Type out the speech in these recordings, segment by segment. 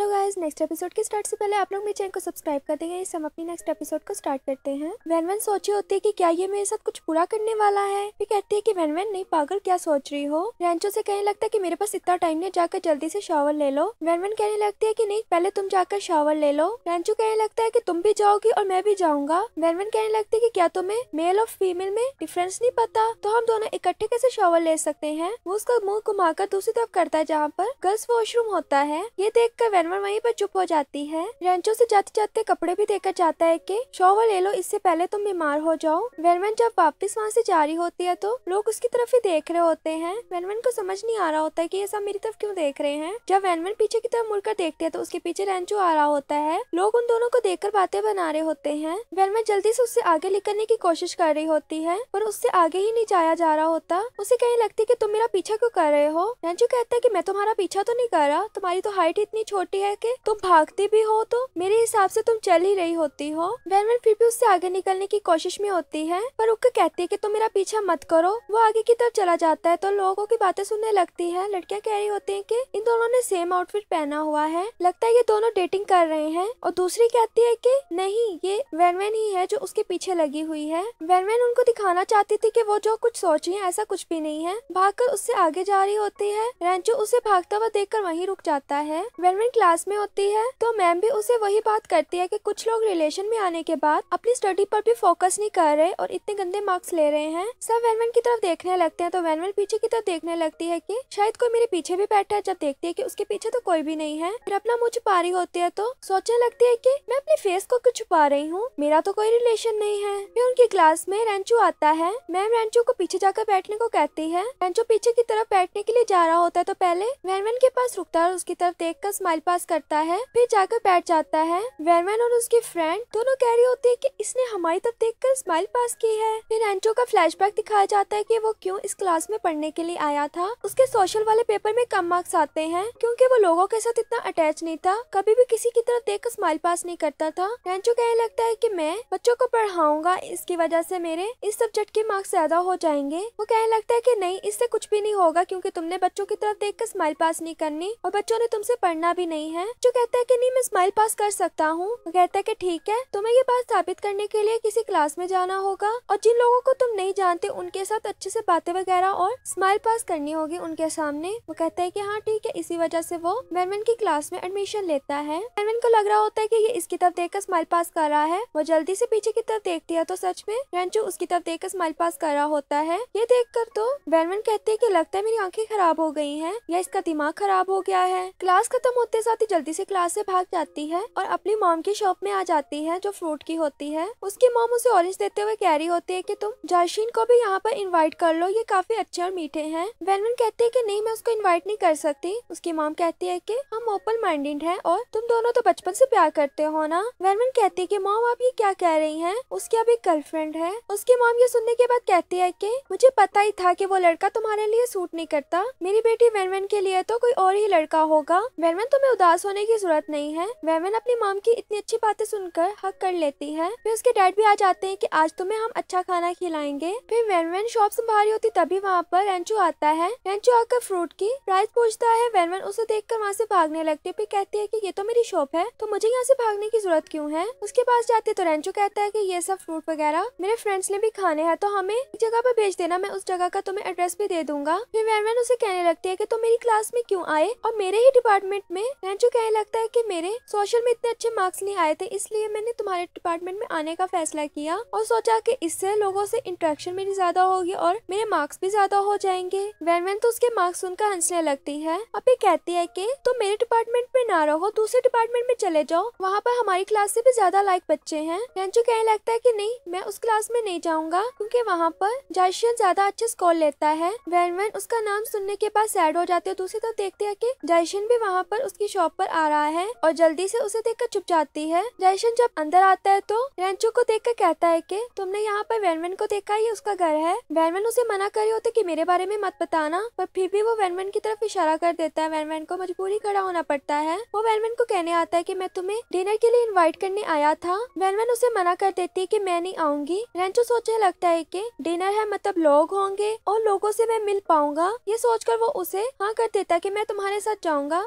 hello guys next episode के start से पहले आप लोग मेरे चैनल को सब्सक्राइब कर देंगे इस हम अपनी नेक्स्ट एपिसोड को स्टार्ट करते हैं वैनवन सोची होती है कि क्या ये मेरे साथ कुछ पूरा करने वाला है फिर कहती है कि वैनवन नहीं पागल क्या सोच रही हो रेंचो से कहने लगता है कि मेरे पास इतना टाइम नहीं जाकर जल्दी से शावर ले लो वैनवन कहने लगती है की नहीं पहले तुम जाकर शावर ले लो रेंचो कहने लगता है की तुम भी जाओगी और मैं भी जाऊंगा वैनवन कहने लगती है की क्या तुम्हें मेल और फीमेल में डिफरेंस नहीं पता तो हम दोनों इकट्ठे कैसे शावर ले सकते हैं वो उसका मुँह घुमाकर दूसरी तरफ करता है जहाँ पर गर्ल्स वॉशरूम होता है ये देख कर जानवर वहीं पर चुप हो जाती है रेंचो से जाते जाते कपड़े भी देकर जाता है कि शॉवर ले लो इससे पहले तुम बीमार हो जाओ वेनवन जब वापस वहाँ से जारी होती है तो लोग उसकी तरफ ही देख रहे होते हैं वेनवन को समझ नहीं आ रहा होता है की ये सब मेरी तरफ क्यूँ देख रहे हैं जब वेनवन पीछे की तरफ मुड़कर देखते है तो उसके पीछे रेंचो आ रहा होता है लोग उन दोनों को देख बातें बना रहे होते हैं वेनवन जल्दी से उससे आगे निकलने की कोशिश कर रही होती है पर उससे आगे ही नहीं जाया जा रहा होता उसे कहीं लगती है की तुम मेरा पीछा क्यों कर रहे हो रेंचो कहता है की मैं तुम्हारा पीछा तो नहीं कर रहा तुम्हारी तो हाइट इतनी छोटी रही है कि तुम भागती भी हो तो मेरे हिसाब से तुम चल ही रही होती हो वैनमैन फिर भी उससे आगे निकलने की कोशिश में होती है पर उक्का कहती है की तुम मेरा पीछा मत करो वो आगे की तरफ चला जाता है तो लोगों की बातें सुनने लगती है लड़कियाँ कह रही होती है की इन दोनों ने सेम आउटफिट पहना हुआ है लगता है ये दोनों डेटिंग कर रहे हैं और दूसरी कहती है की नहीं ये वैनमैन ही है जो उसके पीछे लगी हुई है वैनमैन उनको दिखाना चाहती थी की वो जो कुछ सोच रही है ऐसा कुछ भी नहीं है कर उससे आगे जा रही होती है रेंचो उसे भागता हुआ देखकर वहीं रुक जाता है वैनमैन क्लास में होती है तो मैम भी उसे वही बात करती है कि कुछ लोग रिलेशन में आने के बाद अपनी स्टडी पर भी फोकस नहीं कर रहे और इतने गंदे मार्क्स ले रहे हैं सब वैनवन की तरफ देखने लगते हैं तो वैनवेन पीछे की तरफ देखने लगती है की शायद कोई मेरे पीछे भी बैठा है जब देखती है की उसके पीछे तो कोई भी नहीं है फिर अपना मुँह छुपा रही होती है तो सोचने लगती है की मैं अपने फेस को क्यों छुपा रही हूँ मेरा तो कोई रिलेशन नहीं है फिर उनकी क्लास में रेंचू आता है मैम रेंचू को पीछे जाकर बैठने को कहती है रेंचू पीछे की तरफ बैठने के लिए जा रहा होता है तो पहले वैनवेन के पास रुकता है और उसकी तरफ देख कर स्माइल पास करता है फिर जाकर बैठ जाता है वेरमैन और उसकी फ्रेंड दोनों कह रही होती है कि इसने हमारी तरफ देख कर स्माइल पास की है फिर एंटो का फ्लैशबैक दिखाया जाता है कि वो क्यों इस क्लास में पढ़ने के लिए आया था उसके सोशल वाले पेपर में कम मार्क्स आते हैं क्योंकि वो लोगों के साथ इतना अटैच नहीं था कभी भी किसी की तरफ देख कर स्माइल पास नहीं करता था एंटो कहने लगता है की मैं बच्चों को पढ़ाऊंगा इसकी वजह से मेरे इस सब्जेक्ट के मार्क्स ज्यादा हो जाएंगे वो कहने लगता है की नहीं इससे कुछ भी नहीं होगा क्योंकि तुमने बच्चों की तरफ देख कर स्माइल पास नहीं करनी और बच्चों ने तुमसे पढ़ना भी नहीं नहीं है जो कहता है कि नहीं मैं स्माइल पास कर सकता हूँ वो कहता है कि ठीक है तुम्हें ये बात साबित करने के लिए किसी क्लास में जाना होगा और जिन लोगों को तुम नहीं जानते उनके साथ अच्छे से बातें वगैरह और स्माइल पास करनी होगी उनके सामने वो कहता है की हाँ ठीक है इसी वजह से वो मैनमेन की क्लास में एडमिशन लेता है मैनमेन को लग रहा होता है की ये इसकी तरफ देख स्माइल पास कर रहा है वो जल्दी से पीछे की तरफ देखती है तो सच में रेंचू उसकी तरफ देख स्माइल पास कर रहा होता है ये देख कर तो बैनमैन कहते है की लगता है मेरी आंखें खराब हो गई है या इसका दिमाग खराब हो गया है क्लास खत्म होते साथ ही जल्दी से क्लास से भाग जाती है और अपनी मॉम की शॉप में आ जाती है जो फ्रूट की होती है उसकी मॉम उसे ऑरेंज देते हुए कह रही होती है कि तुम जाशीन को भी यहाँ पर इनवाइट कर लो ये काफी अच्छे और मीठे हैं वेनविन कहती है कि नहीं मैं उसको इनवाइट नहीं कर सकती उसकी मॉम कहती है कि हम ओपन माइंडेड हैं और तुम दोनों तो बचपन से प्यार करते हो ना वेनविन कहती है कि मॉम आप ये क्या कह रही है उसकी अब एक गर्लफ्रेंड है उसकी मॉम ये सुनने के बाद कहती है की मुझे पता ही था की वो लड़का तुम्हारे लिए सूट नहीं करता मेरी बेटी वेनवेन के लिए तो कोई और ही लड़का होगा वेनवेन तुम्हें तो उदास होने की जरूरत नहीं है वेवन अपनी मॉम की इतनी अच्छी बातें सुनकर हक कर लेती है फिर उसके डैड भी आ जाते हैं कि आज तुम्हें हम अच्छा खाना खिलाएंगे फिर वेनवेन शॉप संभाल रही होती तभी वहाँ पर रेंचू आता है रेंचू आकर फ्रूट की प्राइस पूछता है वेनवेन उसे देख कर वहाँ से भागने लगती है फिर कहती है की ये तो मेरी शॉप है तो मुझे यहाँ से भागने की जरूरत क्यूँ है उसके पास जाती है तो रेंचू कहता है की ये सब फ्रूट वगैरह मेरे फ्रेंड्स ने भी खाने हैं तो हमें एक जगह पर भेज देना मैं उस जगह का तुम्हें एड्रेस भी दे दूंगा फिर वेनवेन उसे कहने लगती है की तुम मेरी क्लास में क्यूँ आए और मेरे ही डिपार्टमेंट में जो कहने लगता है कि मेरे सोशल में इतने अच्छे मार्क्स नहीं आए थे इसलिए मैंने तुम्हारे डिपार्टमेंट में आने का फैसला किया और सोचा कि इससे लोगों से इंटरेक्शन मेरी ज्यादा होगी और मेरे मार्क्स भी ज्यादा हो जाएंगे वैन वैन तो उसके मार्क्स सुनकर हंसने लगती है अब ये कहती है की तुम मेरे डिपार्टमेंट में ना रहो दूसरे डिपार्टमेंट में चले जाओ वहाँ पर हमारी क्लास से भी ज्यादा लाइक बच्चे हैं रंजू कहने लगता है की नहीं मैं उस क्लास में नहीं जाऊंगा क्यूँकी वहाँ पर जायशियन ज्यादा अच्छे स्कोर लेता है वैन वैन उसका नाम सुनने के बाद सैड हो जाती है दूसरी तरफ देखते है की जायशियन भी वहाँ पर उसकी शॉप पर आ रहा है और जल्दी से उसे देखकर चुप जाती है जयशन जब अंदर आता है तो रेंचो को देखकर कहता है कि तुमने यहाँ पर वैनवेन को देखा ये उसका घर है वैनवेन उसे मना करे होते कि मेरे बारे में मत बताना पर फिर भी वो वैनवेन की तरफ इशारा कर देता है वैनवेन को मजबूरी खड़ा होना पड़ता है वो वैनवेन को कहने आता है की मैं तुम्हें डिनर के लिए इन्वाइट करने आया था वैनवेन उसे मना कर देती है की मैं नहीं आऊंगी रेंचो सोचने लगता है की डिनर है मतलब लोग होंगे और लोगों से मैं मिल पाऊंगा ये सोचकर वो उसे हाँ कर देता है की मैं तुम्हारे साथ जाऊंगा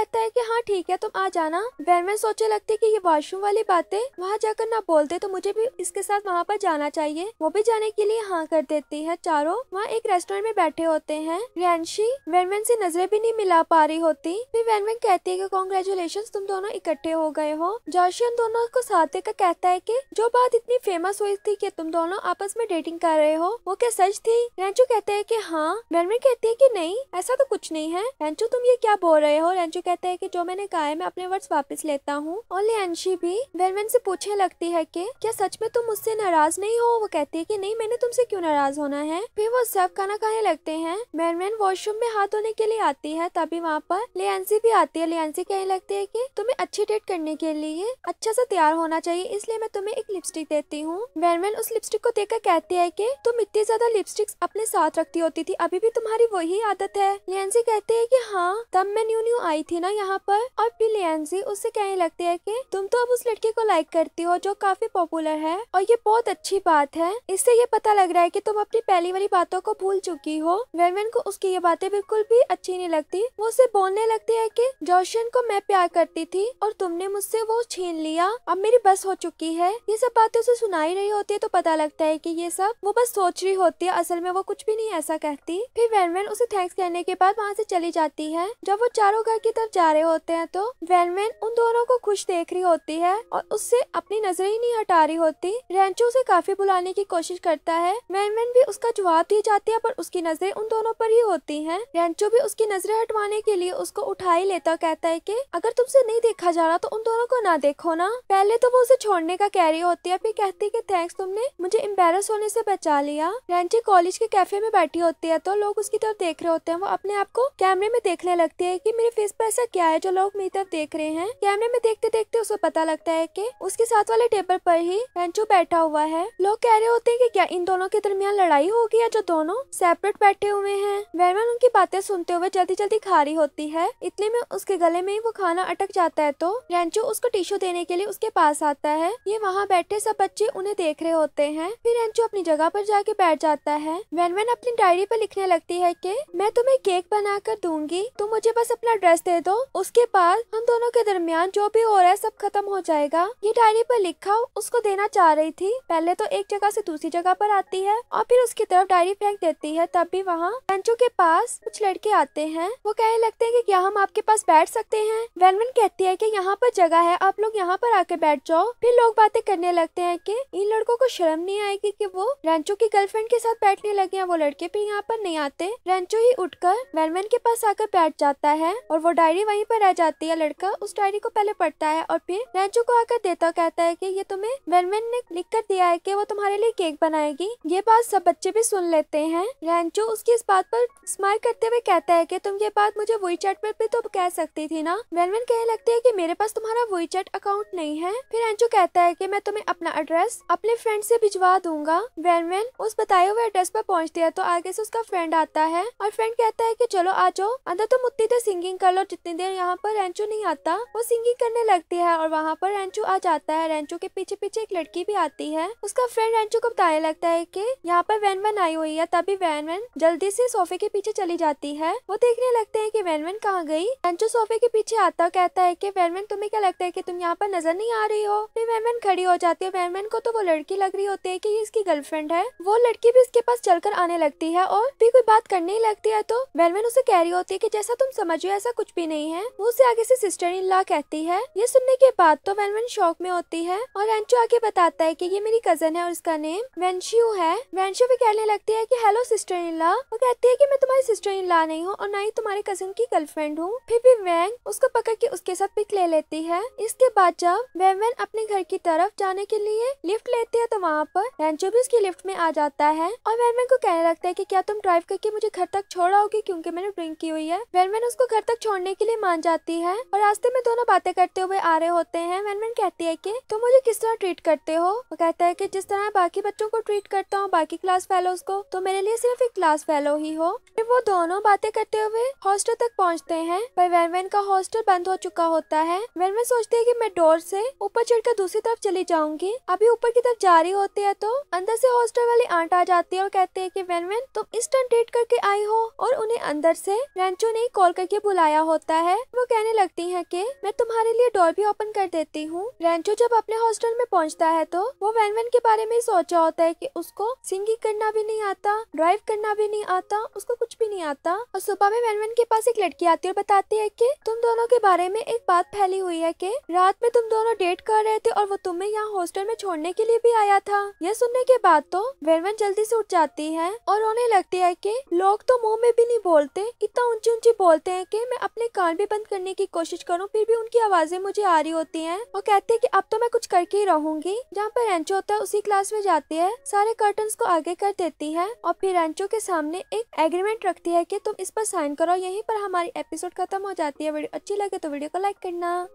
कहता है कि हाँ ठीक है तुम आ जाना वैन में सोचने लगती कि ये वॉशरूम वाली बातें वहाँ जाकर ना बोलते तो मुझे भी इसके साथ वहाँ पर जाना चाहिए वो भी जाने के लिए हाँ कर देती है चारों वहाँ एक रेस्टोरेंट में बैठे होते हैं रियांशी वैनवैन से नजरें भी नहीं मिला पा रही होती फिर वैनवैन कहती है की कॉन्ग्रेचुलेशन तुम दोनों इकट्ठे हो गए हो जोशी उन दोनों को साथ देकर कहता है की जो बात इतनी फेमस हुई थी की तुम दोनों आपस में डेटिंग कर रहे हो वो क्या सच थी रेंचू कहते हैं की हाँ वैनवैन कहती है की नहीं ऐसा तो कुछ नहीं है रेंचू तुम ये क्या बोल रहे हो रेंचू कहते है कि जो मैंने कहा है मैं अपने वर्ड्स वापस लेता हूँ और लियांशी भी वेरवेन से पूछने लगती है कि क्या सच में तुम मुझसे नाराज नहीं हो वो कहती है कि नहीं मैंने तुमसे क्यों नाराज होना है फिर वो सब खाना खाने लगते हैं वेरवेन वॉशरूम में हाथ धोने के लिए आती है तभी वहाँ पर लियांसी भी आती है लियांसी कहने लगती है की तुम्हें अच्छी डेट करने के लिए अच्छा सा तैयार होना चाहिए इसलिए मैं तुम्हें एक लिपस्टिक देती हूँ वेरवेन उस लिपस्टिक को देखकर कहती है की तुम इतनी ज्यादा लिपस्टिक अपने साथ रखती होती थी अभी भी तुम्हारी वही आदत है लियांसी कहती है की हाँ तब मैं न्यू न्यू आई थी ना यहाँ पर और ब्रिलियंसी उसे कहने लगती है कि तुम तो अब उस लड़के को लाइक करती हो जो काफी पॉपुलर है और ये बहुत अच्छी बात है इससे ये पता लग रहा है कि तुम अपनी पहली वाली बातों को भूल चुकी हो वेवन को उसकी ये बातें बिल्कुल भी अच्छी नहीं लगती वो उसे बोलने लगती है की जोशन को मैं प्यार करती थी और तुमने मुझसे वो छीन लिया अब मेरी बस हो चुकी है ये सब बातें उसे सुनाई रही होती है तो पता लगता है की ये सब वो बस सोच रही होती है असल में वो कुछ भी नहीं ऐसा कहती फिर वेरमेन उसे थैंक्स कहने के बाद वहाँ से चली जाती है जब वो चारों घर की तरफ जा जा रहे होते हैं तो वेलमेन उन दोनों को खुश देख रही होती है और उससे अपनी नजर ही नहीं हटा रही होती रेंचो उसे काफी बुलाने की कोशिश करता है वेलमेन भी उसका जवाब दिए जाती है पर उसकी नजरें उन दोनों पर ही होती है रेंचो भी उसकी नजरें हटवाने के लिए उसको उठा ही लेता कहता है की अगर तुमसे नहीं देखा जा रहा तो उन दोनों को ना देखो ना पहले तो वो उसे छोड़ने का कह रही होती है फिर कहती है की थैंक्स तुमने मुझे एम्बेरस होने से बचा लिया रेंची कॉलेज के कैफे में बैठी होती है तो लोग उसकी तरफ देख रहे होते हैं वो अपने आप को कैमरे में देखने लगती है की मेरे फेस पर ऐसा क्या है जो लोग मेरी तरफ देख रहे हैं कैमरे में देखते देखते उसे पता लगता है की उसके साथ वाले टेबल पर ही रेंचू बैठा हुआ है लोग कह रहे होते हैं कि क्या इन दोनों के दरमियान लड़ाई होगी या जो दोनों सेपरेट बैठे हुए हैं वैमन उनकी बातें सुनते हुए जल्दी जल्दी खारी होती है इतने में उसके गले में ही वो खाना अटक जाता है तो रेंचू उसको टिश्यू देने के लिए उसके पास आता है ये वहाँ बैठे सब बच्चे उन्हें देख रहे होते हैं फिर रेंचू अपनी जगह पर जाके बैठ जाता है वैनवेन अपनी डायरी पर लिखने लगती है की मैं तुम्हें केक बना कर दूंगी तुम मुझे बस अपना ड्रेस दे दो उसके बाद हम दोनों के दरमियान जो भी हो रहा है सब खत्म हो जाएगा ये डायरी पर लिखा उसको देना चाह रही थी पहले तो एक जगह से दूसरी जगह पर आती है और फिर उसकी तरफ डायरी फेंक देती है तब भी वहाँ बेंचों के पास कुछ लड़के आते हैं वो कहने लगते है की क्या हम आपके पास बैठ सकते हैं वेलमन कहती है की यहाँ पर जगह है आप लोग यहाँ पर आके बैठ जाओ फिर लोग बातें करने लगते है की इन लड़कों को शर्म नहीं आएगी की वो रेंचो की गर्लफ्रेंड के साथ बैठने लगे हैं वो लड़के भी यहाँ पर नहीं आते रेंचो ही उठकर वेलमैन के पास आकर बैठ जाता है और वो डायरी वहीं यहीं पर रह जाती है लड़का उस डायरी को पहले पढ़ता है और फिर रेंचू को आकर देता कहता है की ये तुम्हें वेनमेन ने लिख कर दिया है की वो तुम्हारे लिए केक बनाएगी ये बात सब बच्चे भी सुन लेते हैं रेंचू उसकी इस बात पर स्माइल करते हुए कहता है की तुम ये बात मुझे वही चैट पर भी तो कह सकती थी ना वेनमेन कहने लगती है की मेरे पास तुम्हारा वही चैट अकाउंट नहीं है फिर रेंचू कहता है की मैं तुम्हें अपना एड्रेस अपने फ्रेंड से भिजवा दूंगा वेनमेन उस बताए हुए एड्रेस पर पहुँचती है तो आगे से उसका फ्रेंड आता है और फ्रेंड कहता है की चलो आ जाओ अंदर तुम उतनी देर सिंगिंग कर लो जितनी देर पर यहाँ पर रेंचो नहीं आता वो सिंगिंग करने लगती है और वहाँ पर रेंचो आ जाता है रेंचो के पीछे पीछे एक लड़की भी आती है उसका फ्रेंड रेंचो को बताने लगता है की यहाँ पर वैन वैन आई हुई है तभी वैन वैन जल्दी से सोफे के पीछे चली जाती है वो देखने लगते है की वैन वैन कहाँ गई रेंचो सोफे के पीछे आता कहता है की वैन वैन तुम्हें क्या लगता है की तुम यहाँ पर नजर नहीं आ रही हो फिर वैन वैन खड़ी हो जाती है वैन वैन को तो वो लड़की लग रही होती है की इसकी गर्लफ्रेंड है वो लड़की भी इसके पास चलकर आने लगती है और भी कोई बात करने ही लगती है तो वैन वैन उसे कह रही होती है की जैसा तुम समझो ऐसा कुछ भी नहीं है हैं वो उसे आगे से सिस्टर इन लॉ कहती है ये सुनने के बाद तो वेनवेन शौक में होती है और रेंचो आगे बताता है कि ये मेरी कजन है और उसका नेम वेंशियो है वेंशियो भी कहने लगती है कि हेलो सिस्टर इन लॉ वो कहती है कि मैं तुम्हारी सिस्टर इन लॉ नहीं हूँ और ना ही तुम्हारे कजन की गर्लफ्रेंड हूँ फिर भी वैंग उसको पकड़ के उसके साथ पिक ले लेती है इसके बाद जब वेनवेन अपने घर की तरफ जाने के लिए लिफ्ट लेती है तो वहाँ पर रेंचो भी उसकी लिफ्ट में आ जाता है और वेनवेन को कहने लगता है की क्या तुम ड्राइव करके मुझे घर तक छोड़ा होगी क्यूँकी मैंने ड्रिंक की हुई है वेनवेन उसको घर तक छोड़ने के लिए मान जाती है और रास्ते में दोनों बातें करते हुए आ रहे होते हैं वैनवैन कहती है की तुम तो मुझे किस तरह ट्रीट करते हो वो कहता है की जिस तरह बाकी बच्चों को ट्रीट करता हूँ बाकी क्लास फेलोज को तो मेरे लिए सिर्फ एक क्लास फेलो ही हो फिर वो दोनों बातें करते हुए हॉस्टल तक पहुँचते हैं पर वैनवैन का हॉस्टल बंद हो चुका होता है वैनवैन सोचती है की मैं डोर से ऊपर चढ़कर दूसरी तरफ चली जाऊंगी अभी ऊपर की तरफ जा रही होती है तो अंदर से हॉस्टल वाली आंट आ जाती है और कहते हैं की वैनवैन तुम इस टाइम ट्रीट करके आई हो और उन्हें अंदर से रेंचो ने कॉल करके बुलाया होता है है वो कहने लगती है कि मैं तुम्हारे लिए डोर भी ओपन कर देती हूँ रेंचो जब अपने हॉस्टल में पहुँचता है तो वो वैन वैन के बारे में सोचा होता है की उसको सिंगिंग करना भी नहीं आता ड्राइव करना भी नहीं आता उसको कुछ भी नहीं आता और सुबह में वैन वैन के पास एक लड़की आती है और बताती है की तुम दोनों के बारे में एक बात फैली हुई है की रात में तुम दोनों डेट कर रहे थे और वो तुम्हें यहाँ हॉस्टल में छोड़ने के लिए भी आया था यह सुनने के बाद तो वैन वैन जल्दी से उठ जाती है और उन्हें लगती है की लोग तो मुँह में भी नहीं बोलते इतना ऊंची ऊंची बोलते है की मैं अपने कान भी बंद करने की कोशिश करूँ फिर भी उनकी आवाजें मुझे आ रही होती हैं और कहते हैं कि अब तो मैं कुछ करके ही रहूंगी जहाँ पर रेंचो होता है उसी क्लास में जाती है सारे कर्टन को आगे कर देती है और फिर रेंचो के सामने एक एग्रीमेंट रखती है की तुम इस पर साइन करो यही पर हमारी एपिसोड खत्म हो जाती है वीडियो अच्छी लगे तो वीडियो को लाइक करना